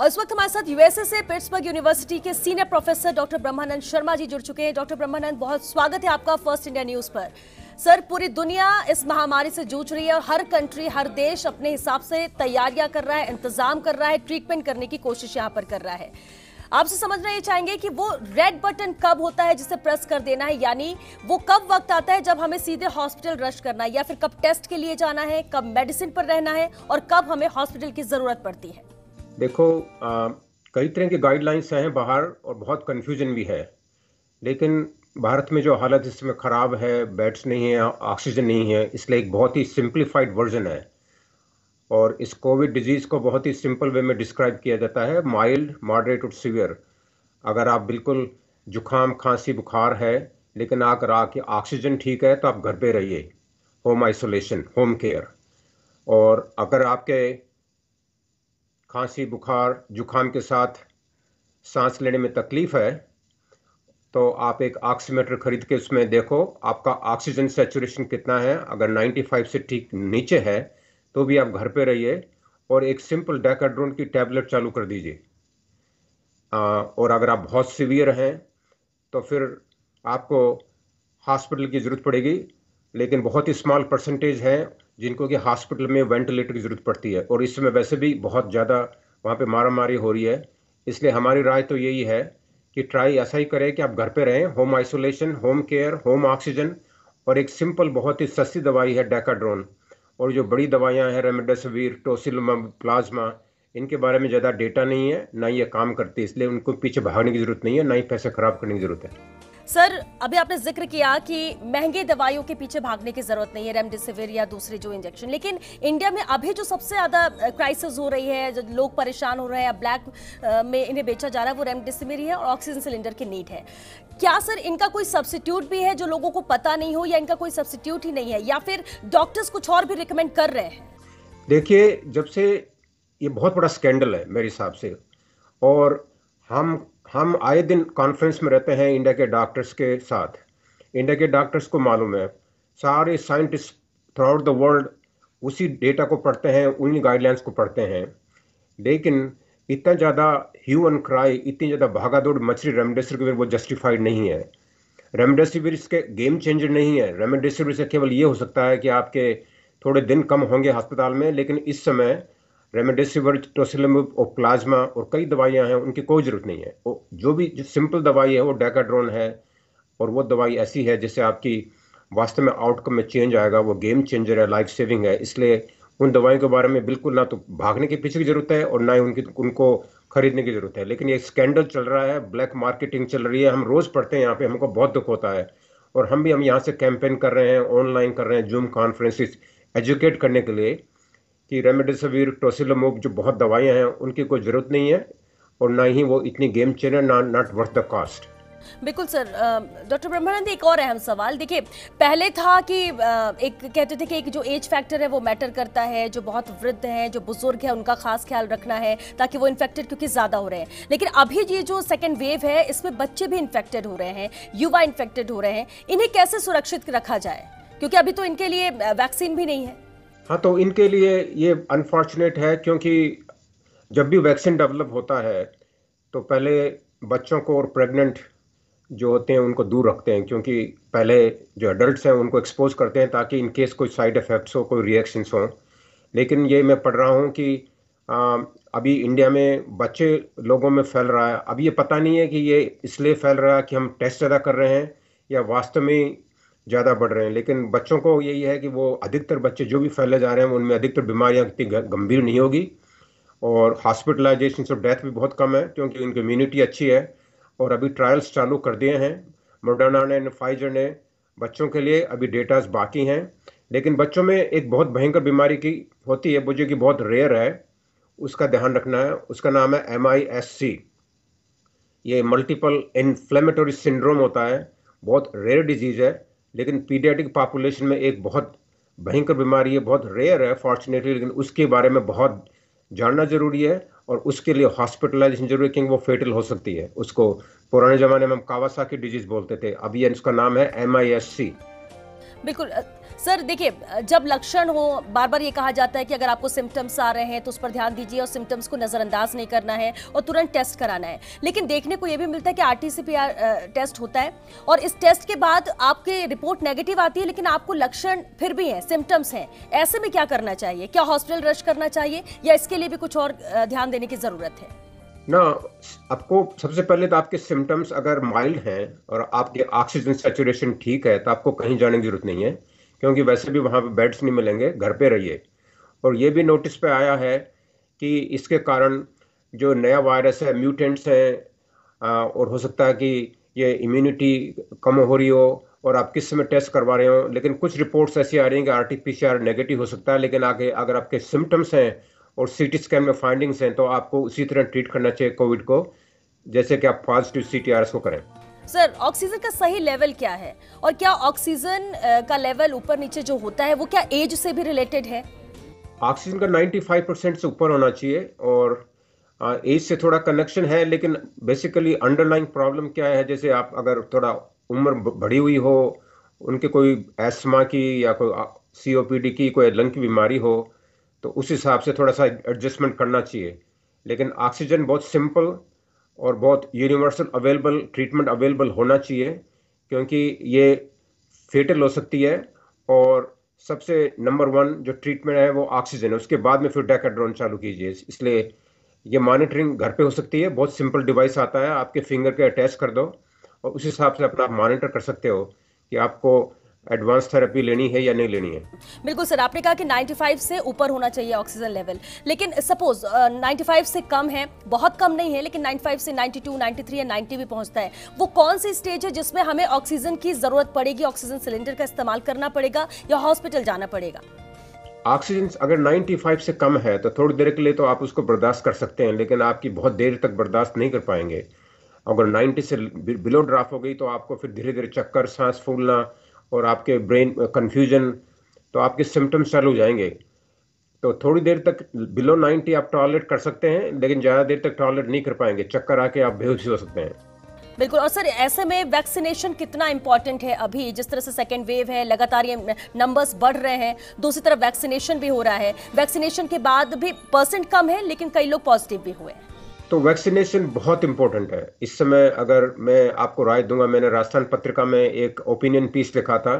और इस वक्त हमारे साथ यूएसए से पिट्सबर्ग यूनिवर्सिटी के senior professor doctor Brahmanand Sharma ji जुड़ चुके हैं डॉक्टर ब्रह्मानंद बहुत स्वागत है आपका फर्स्ट इंडिया न्यूज पर सर पूरी दुनिया इस महामारी से जूझ रही है और हर कंट्री हर देश अपने हिसाब से तैयारियां कर रहा है इंतजाम कर रहा है ट्रीटमेंट करने की कोशिश यहाँ पर कर रहा है आपसे समझना ये चाहेंगे कि वो रेड बटन कब होता है जिसे प्रेस कर देना है यानी वो कब वक्त आता है जब हमें सीधे हॉस्पिटल रश करना है या फिर कब टेस्ट के लिए जाना है कब मेडिसिन पर रहना है और कब हमें हॉस्पिटल की जरूरत पड़ती है देखो आ, कई तरह के गाइडलाइंस हैं बाहर और बहुत कन्फ्यूजन भी है लेकिन भारत में जो हालत इसमें ख़राब है बेड्स नहीं है ऑक्सीजन नहीं है इसलिए एक बहुत ही सिंप्लीफाइड वर्जन है और इस कोविड डिजीज़ को बहुत ही सिंपल वे में डिस्क्राइब किया जाता है माइल्ड मॉडरेट और सीवियर अगर आप बिल्कुल जुखाम खांसी बुखार है लेकिन अगर आके ऑक्सीजन ठीक है तो आप घर पे रहिए होम आइसोलेशन होम केयर और अगर आपके खांसी बुखार जुखाम के साथ सांस लेने में तकलीफ़ है तो आप एक ऑक्सीमीटर खरीद के उसमें देखो आपका ऑक्सीजन सेचुरेशन कितना है अगर 95 से ठीक नीचे है तो भी आप घर पे रहिए और एक सिंपल डेकाड्रोन की टैबलेट चालू कर दीजिए और अगर आप बहुत सीवियर हैं तो फिर आपको हॉस्पिटल की ज़रूरत पड़ेगी लेकिन बहुत ही स्मॉल परसेंटेज है जिनको कि हॉस्पिटल में वेंटिलेटर की ज़रूरत पड़ती है और इस समय वैसे भी बहुत ज़्यादा वहाँ पे मारा मारी हो रही है इसलिए हमारी राय तो यही है कि ट्राई ऐसा ही करें कि आप घर पे रहें home isolation home care home oxygen और एक सिंपल बहुत ही सस्ती दवाई है डेकाड्रोन और जो बड़ी दवाइयाँ हैं रेमडेसिविर टोसिलम प्लाज्मा इनके बारे में ज़्यादा डेटा नहीं है ना ये काम करती इसलिए उनको पीछे भागने की ज़रूरत नहीं है ना ही पैसे ख़राब करने की ज़रूरत है सर अभी आपने जिक्र किया कि महंगे दवाइयों के पीछे भागने की जरूरत नहीं है रेमडेसिविर या दूसरे जो इंजेक्शन लेकिन इंडिया में अभी जो सबसे ज्यादा क्राइसिस हो रही है जो लोग परेशान हो रहे हैं ब्लैक में इन्हें बेचा जा रहा है वो रेमडेसिविर है और ऑक्सीजन सिलेंडर की नीड है क्या सर इनका कोई सब्सिट्यूट भी है जो लोगों को पता नहीं हो या इनका कोई सब्सिट्यूट ही नहीं है या फिर डॉक्टर्स कुछ और भी रिकमेंड कर रहे हैं देखिए जब से ये बहुत बड़ा स्कैंडल है मेरे हिसाब से और हम हम आए दिन कॉन्फ्रेंस में रहते हैं इंडिया के डॉक्टर्स के साथ इंडिया के डॉक्टर्स को मालूम है सारे scientist throughout the world उसी डेटा को पढ़ते हैं उन्हीं गाइडलाइंस को पढ़ते हैं लेकिन इतना ज़्यादा ह्यूमन क्राई इतनी ज़्यादा भागा दौड़ मछली रेमडेसिविर वो जस्टिफाइड नहीं है रेमडेसिविर इसके गेम चेंजर नहीं है रेमडेसिविर से केवल ये हो सकता है कि आपके थोड़े दिन कम होंगे अस्पताल में लेकिन इस समय रेमडेसिविर टोसिलमब और प्लाज्मा और कई दवाइयाँ हैं उनकी कोई ज़रूरत नहीं है जो भी जो सिंपल दवाई है वो डेकाड्रोन है और वो दवाई ऐसी है जिससे आपकी वास्तव में आउटकम में चेंज आएगा वो गेम चेंजर है लाइफ सेविंग है इसलिए उन दवाइयों के बारे में बिल्कुल ना तो भागने के पीछे की ज़रूरत है और ना ही उनकी उनको खरीदने की ज़रूरत है लेकिन ये स्कैंडल चल रहा है ब्लैक मार्केटिंग चल रही है हम रोज़ पढ़ते हैं यहाँ पे हमको बहुत दुख होता है और हम भी हम यहाँ से कैंपेन कर रहे हैं ऑनलाइन कर रहे हैं जूम कॉन्फ्रेंसिस एजुकेट करने के लिए कि रेमडेसिविर टोसिलमोब जो बहुत दवाइयाँ हैं उनकी कोई ज़रूरत नहीं है और ना ही वो इतनी गेम चेन है ना नॉट वर्थ द कॉस्ट बिल्कुल सर डॉक्टर ब्रह्मानंद एक और अहम सवाल देखिए पहले था कि एक कहते थे कि एक जो एज फैक्टर है वो मैटर करता है जो बहुत वृद्ध हैं जो बुजुर्ग है उनका खास ख्याल रखना है ताकि वो इन्फेक्टेड क्योंकि ज़्यादा हो रहे हैं लेकिन अभी ये जो सेकेंड वेव है इसमें बच्चे भी इन्फेक्टेड हो रहे हैं युवा इन्फेक्टेड हो रहे हैं इन्हें कैसे सुरक्षित रखा जाए क्योंकि अभी तो इनके लिए वैक्सीन भी नहीं है हाँ तो इनके लिए ये अनफॉर्चुनेट है क्योंकि जब भी वैक्सीन डेवलप होता है तो पहले बच्चों को और प्रेग्नेंट जो होते हैं उनको दूर रखते हैं क्योंकि पहले जो एडल्ट्स हैं उनको एक्सपोज करते हैं ताकि इन केस कोई साइड इफ़ेक्ट्स हो कोई रिएक्शंस हों लेकिन ये मैं पढ़ रहा हूँ कि आ, अभी इंडिया में बच्चे लोगों में फैल रहा है अब ये पता नहीं है कि ये इसलिए फैल रहा है कि हम टेस्ट ज़्यादा कर रहे हैं या वास्तव में ज़्यादा बढ़ रहे हैं लेकिन बच्चों को यही है कि वो अधिकतर बच्चे जो भी फैले जा रहे हैं उनमें अधिकतर बीमारियाँ इतनी गंभीर नहीं होगी और हॉस्पिटलाइजेशन और डेथ भी बहुत कम है क्योंकि उनकी इम्यूनिटी अच्छी है और अभी ट्रायल्स चालू कर दिए हैं मोडर्ना ने फाइजर ने बच्चों के लिए अभी डेटाज बाकी हैं लेकिन बच्चों में एक बहुत भयंकर बीमारी की होती है बुझे कि बहुत रेयर है उसका ध्यान रखना है उसका नाम है एम आई एस सी ये मल्टीपल इन्फ्लेमेटरी सिंड्रोम होता है बहुत रेयर डिजीज़ है लेकिन पीडियाटिक पॉपुलेशन में एक बहुत भयंकर बीमारी है बहुत रेयर है फॉर्चुनेटली लेकिन उसके बारे में बहुत जानना ज़रूरी है और उसके लिए हॉस्पिटलाइजेशन जरूरी है क्योंकि वो फेटल हो सकती है उसको पुराने ज़माने में हम कावासा की डिजीज़ बोलते थे अब ये इसका नाम है एम आई एस सी बिल्कुल सर देखिए जब लक्षण हो बार बार ये कहा जाता है कि अगर आपको सिम्टम्स आ रहे हैं तो उस पर ध्यान दीजिए और सिम्टम्स को नज़रअंदाज नहीं करना है और तुरंत टेस्ट कराना है लेकिन देखने को ये भी मिलता है कि आर टेस्ट होता है और इस टेस्ट के बाद आपकी रिपोर्ट नेगेटिव आती है लेकिन आपको लक्षण फिर भी हैं सिम्टम्स हैं ऐसे में क्या करना चाहिए क्या हॉस्पिटल रश करना चाहिए या इसके लिए भी कुछ और ध्यान देने की ज़रूरत है ना आपको सबसे पहले तो आपके सिम्टम्स अगर माइल्ड हैं और आपके ऑक्सीजन सेचुरेशन ठीक है तो आपको कहीं जाने की जरूरत नहीं है क्योंकि वैसे भी वहाँ पे बेड्स नहीं मिलेंगे घर पे रहिए और ये भी नोटिस पे आया है कि इसके कारण जो नया वायरस है म्यूटेंट्स हैं और हो सकता है कि ये इम्यूनिटी कम हो रही हो और आप किस समय टेस्ट करवा रहे हो लेकिन कुछ रिपोर्ट्स ऐसी आ रही हैं कि R T P C R negative हो सकता है लेकिन आगे अगर आपके सिम्टम्स हैं और सी टी स्कैन में फाइंडिंग्स हैं तो आपको उसी तरह ट्रीट करना चाहिए कोविड को जैसे कि आप पॉजिटिव सी टी को करें सर ऑक्सीजन का सही लेवल क्या है और क्या ऑक्सीजन का लेवल ऊपर नीचे जो होता है वो क्या एज से भी रिलेटेड है ऑक्सीजन का 95 परसेंट से ऊपर होना चाहिए और एज से थोड़ा कनेक्शन है लेकिन बेसिकली अंडरलाइंग प्रॉब्लम क्या है जैसे आप अगर थोड़ा उम्र बढ़ी हुई हो उनके कोई एस्मा की या कोई सीओपीडी की कोई लंग की बीमारी हो तो उस हिसाब से थोड़ा सा एडजस्टमेंट करना चाहिए लेकिन ऑक्सीजन बहुत सिंपल और बहुत यूनिवर्सल अवेलेबल ट्रीटमेंट अवेलेबल होना चाहिए क्योंकि ये फेटल हो सकती है और सबसे नंबर वन जो ट्रीटमेंट है वो ऑक्सीजन है उसके बाद में फिर डेकाड्रोन चालू कीजिए इसलिए ये मॉनिटरिंग घर पे हो सकती है बहुत सिंपल डिवाइस आता है आपके फिंगर के अटैच कर दो और उस हिसाब से अपना आप मॉनिटर कर सकते हो कि आपको एडवांस थेरेपी लेनी है या नहीं लेनी है बिल्कुल सर आपने कहा कि 95 से ऊपर होना चाहिए ऑक्सीजन लेवल लेकिन सपोज uh, 95 से कम है बहुत कम नहीं है लेकिन 95 से 92, 93 या 90 भी पहुंचता है वो कौन सी स्टेज है जिसमें हमें ऑक्सीजन की जरूरत पड़ेगी ऑक्सीजन सिलेंडर का इस्तेमाल करना पड़ेगा या हॉस्पिटल जाना पड़ेगा ऑक्सीजन अगर 95 से कम है तो थोड़ी देर के लिए तो आप उसको बर्दाश्त कर सकते हैं लेकिन आपकी बहुत देर तक बर्दाश्त नहीं कर पाएंगे अगर 90 से बिलो ड्राफ हो गई तो आपको फिर धीरे धीरे चक्कर सांस फूलना और आपके ब्रेन कन्फ्यूजन तो आपके सिम्टम्स चल हो जाएंगे तो थोड़ी देर तक बिलो 90 आप टॉयलेट कर सकते हैं लेकिन ज़्यादा देर तक टॉयलेट नहीं कर पाएंगे चक्कर आके आप बेहोश हो सकते हैं बिल्कुल और सर ऐसे में वैक्सीनेशन कितना इंपॉर्टेंट है अभी जिस तरह से सेकेंड वेव है लगातार ये नंबर्स बढ़ रहे हैं दूसरी तरफ वैक्सीनेशन भी हो रहा है वैक्सीनेशन के बाद भी परसेंट कम है लेकिन कई लोग पॉजिटिव भी हुए हैं तो वैक्सीनेशन बहुत इम्पोर्टेंट है इस समय अगर मैं आपको राय दूंगा मैंने राजस्थान पत्रिका में एक ओपिनियन पीस लिखा था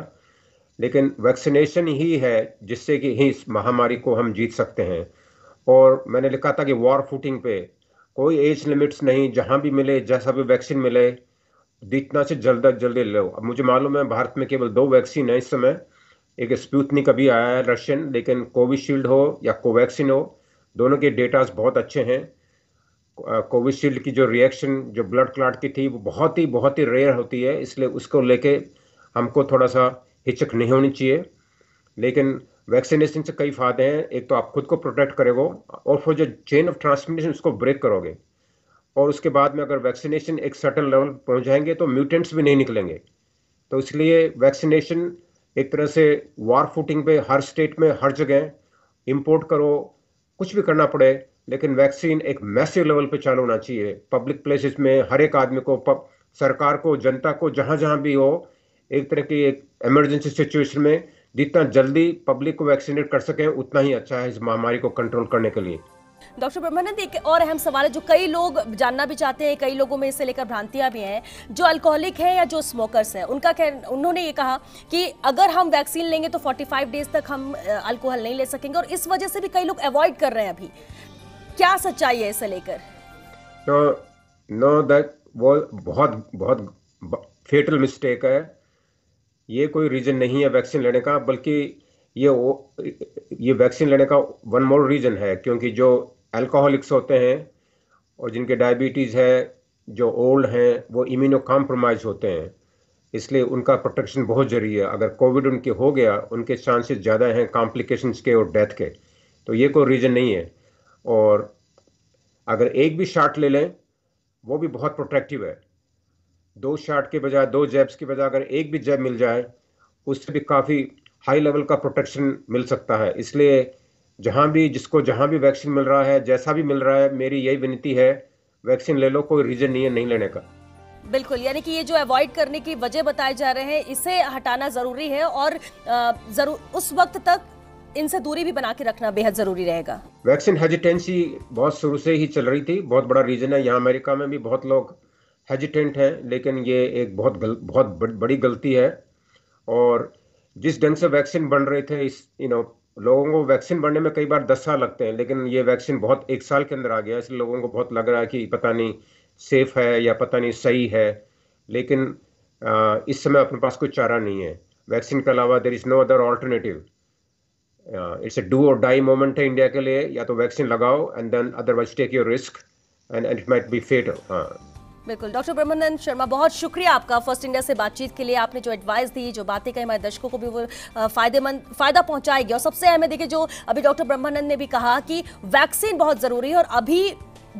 लेकिन वैक्सीनेशन ही है जिससे कि ही इस महामारी को हम जीत सकते हैं और मैंने लिखा था कि वॉर फूटिंग पे कोई एज लिमिट्स नहीं जहाँ भी मिले जैसा भी वैक्सीन मिले जितना से जल्द अज जल्दी लो अब मुझे मालूम है भारत में केवल दो वैक्सीन है इस समय एक स्पूतनिक अभी आया है रशियन लेकिन कोविशील्ड हो या कोवैक्सीन हो दोनों के डेटास बहुत अच्छे हैं कोविशील्ड की जो रिएक्शन जो ब्लड क्लाट की थी वो बहुत ही बहुत ही रेयर होती है इसलिए उसको लेके हमको थोड़ा सा हिचक नहीं होनी चाहिए लेकिन वैक्सीनेशन से कई फायदे हैं एक तो आप खुद को प्रोटेक्ट करेगो और फिर जो चेन ऑफ ट्रांसमिशन उसको ब्रेक करोगे और उसके बाद में अगर वैक्सीनेशन एक सर्टन लेवल पहुँच जाएंगे तो म्यूटेंट्स भी नहीं निकलेंगे तो इसलिए वैक्सीनेशन एक तरह से वार फूटिंग पे हर स्टेट में हर जगह इंपोर्ट करो कुछ भी करना पड़े लेकिन वैक्सीन एक मैसिव लेवल पे चालू होना चाहिए पब्लिक प्लेसेस में हर एक आदमी को पब, सरकार को जनता को जहाँ जहाँ भी हो एक तरह की एक एमरजेंसी सिचुएशन में जितना जल्दी पब्लिक को वैक्सीनेट कर सकें उतना ही अच्छा है इस महामारी को कंट्रोल करने के लिए डॉक्टर ब्रह्मानंद एक और अहम सवाल है जो कई लोग जानना भी चाहते हैं कई लोगों में इसे लेकर भ्रांतियां भी हैं जो अल्कोहलिक हैं या जो स्मोकर्स हैं उनका कह उन्होंने ये कहा कि अगर हम वैक्सीन लेंगे तो 45 डेज तक हम अल्कोहल नहीं ले सकेंगे और इस वजह से भी कई लोग अवॉइड कर रहे हैं अभी क्या सच्चाई है इसे लेकर तो नो दैट वो बहुत बहुत फेटल मिस्टेक है ये कोई रीज़न नहीं है वैक्सीन लेने का बल्कि ये ये वैक्सीन लेने का वन मोर रीज़न है क्योंकि जो अल्कोहलिक्स होते हैं और जिनके डायबिटीज़ है जो ओल्ड हैं वो इम्यूनो कॉम्प्रोमाइज होते हैं इसलिए उनका प्रोटेक्शन बहुत ज़रूरी है अगर कोविड उनके हो गया उनके चांसेस ज़्यादा हैं कॉम्प्लिकेशंस के और डेथ के तो ये कोई रीज़न नहीं है और अगर एक भी शॉट ले लें वो भी बहुत प्रोटेक्टिव है दो शॉट के बजाय दो जैब्स के बजाय अगर एक भी जैब मिल जाए उससे भी काफ़ी हाई लेवल का प्रोटेक्शन मिल सकता है इसलिए जहाँ भी जिसको जहाँ भी वैक्सीन मिल रहा है जैसा भी मिल रहा है मेरी यही विनती है वैक्सीन ले लो कोई रीजन नहीं है नहीं लेने का बिल्कुल यानी कि ये जो अवॉइड करने की वजह बताए जा रहे हैं इसे हटाना जरूरी है और जरूर उस वक्त तक इनसे दूरी भी बना के रखना बेहद जरूरी रहेगा वैक्सीन हेजिटेंसी बहुत शुरू से ही चल रही थी बहुत बड़ा रीजन है यहाँ अमेरिका में भी बहुत लोग हेजिटेंट हैं लेकिन ये एक बहुत गल, बहुत बड़ी गलती है और जिस ढंग से वैक्सीन बन रहे थे इस यू नो लोगों को वैक्सीन बनने में कई बार दस साल लगते हैं लेकिन ये वैक्सीन बहुत एक साल के अंदर आ गया इसलिए लोगों को बहुत लग रहा है कि पता नहीं सेफ है या पता नहीं सही है लेकिन आ, इस समय अपने पास कोई चारा नहीं है वैक्सीन के अलावा there is no other alternative it's a do or die moment है इंडिया के लिए या तो वैक्सीन लगाओ and then otherwise take your risk and and it might be fatal हाँ बिल्कुल डॉक्टर ब्रह्मानंद शर्मा बहुत शुक्रिया आपका फर्स्ट इंडिया से बातचीत के लिए आपने जो एडवाइस दी जो बातें कही हमारे दर्शकों को भी वो फायदेमंद फायदा पहुंचाएगी और सबसे अहम देखिए जो अभी डॉक्टर ब्रह्मानंद ने भी कहा कि वैक्सीन बहुत जरूरी है और अभी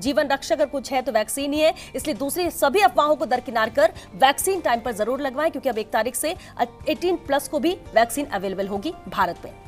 जीवन रक्षा अगर कुछ है तो वैक्सीन ही है इसलिए दूसरी सभी अफवाहों को दरकिनार कर वैक्सीन टाइम पर जरूर लगवाएं क्योंकि अब एक तारीख से 18 प्लस को भी वैक्सीन अवेलेबल होगी भारत में